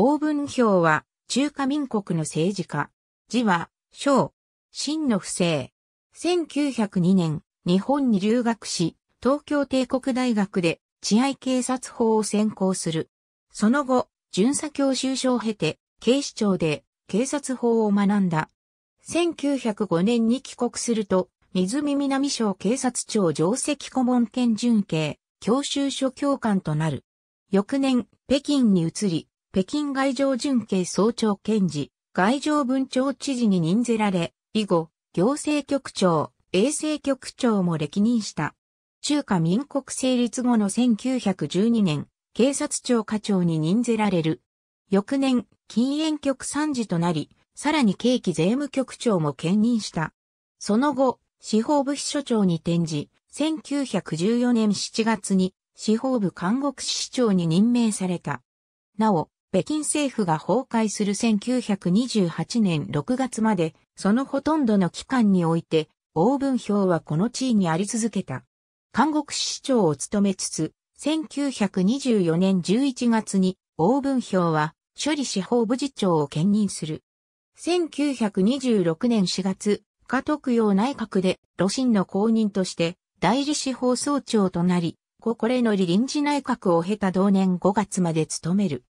王文表は中華民国の政治家。字は、章、真の不正。1902年、日本に留学し、東京帝国大学で治安警察法を専攻する。その後、巡査教習所を経て、警視庁で警察法を学んだ。1905年に帰国すると、湖南省警察庁上席顧問兼巡警、教習所教官となる。翌年、北京に移り、北京外上準警総長検事、外上文庁知事に任ぜられ、以後、行政局長、衛生局長も歴任した。中華民国成立後の1912年、警察庁課長に任ぜられる。翌年、禁煙局参事となり、さらに刑期税務局長も兼任した。その後、司法部秘書長に転じ、1914年7月に司法部監獄市長に任命された。なお、北京政府が崩壊する1928年6月まで、そのほとんどの期間において、王文表はこの地位にあり続けた。韓国市長を務めつつ、1924年11月に王文表は処理司法部次長を兼任する。1926年4月、加徳陽内閣で、露心の公認として、代理司法総長となり、ここれの臨時内閣を経た同年5月まで務める。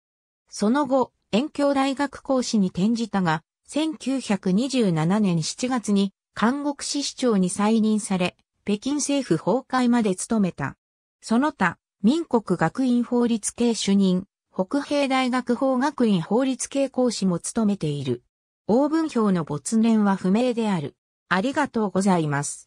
その後、遠京大学講師に転じたが、1927年7月に、韓国市市長に再任され、北京政府崩壊まで務めた。その他、民国学院法律系主任、北平大学法学院法律系講師も務めている。応文表の没年は不明である。ありがとうございます。